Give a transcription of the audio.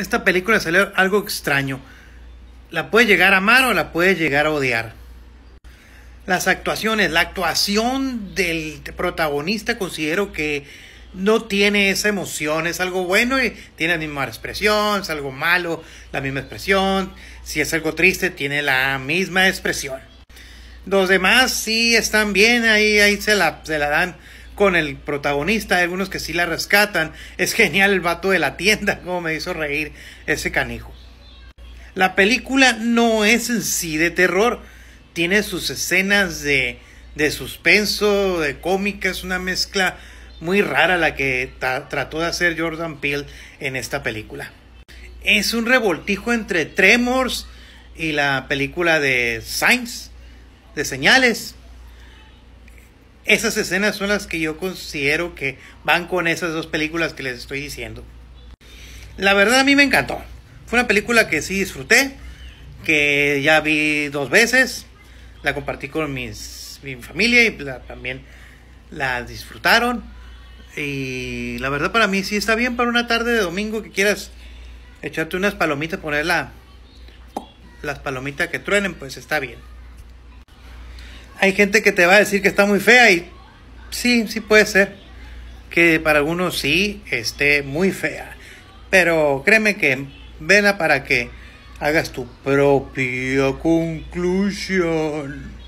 esta película salió algo extraño. La puede llegar a amar o la puede llegar a odiar. Las actuaciones, la actuación del protagonista considero que no tiene esa emoción, es algo bueno y tiene la misma expresión, es algo malo, la misma expresión, si es algo triste, tiene la misma expresión. Los demás sí están bien, ahí, ahí se, la, se la dan con el protagonista, algunos que sí la rescatan. Es genial el vato de la tienda, como me hizo reír ese canijo. La película no es en sí de terror, tiene sus escenas de, de suspenso, de cómica, es una mezcla muy rara la que trató de hacer Jordan Peele en esta película. Es un revoltijo entre Tremors y la película de Signs, de señales, esas escenas son las que yo considero que van con esas dos películas que les estoy diciendo. La verdad a mí me encantó. Fue una película que sí disfruté, que ya vi dos veces, la compartí con mis, mi familia y también la disfrutaron. Y la verdad para mí sí está bien para una tarde de domingo que quieras echarte unas palomitas, poner las palomitas que truenen, pues está bien hay gente que te va a decir que está muy fea y sí, sí puede ser que para algunos sí esté muy fea. Pero créeme que a para que hagas tu propia conclusión.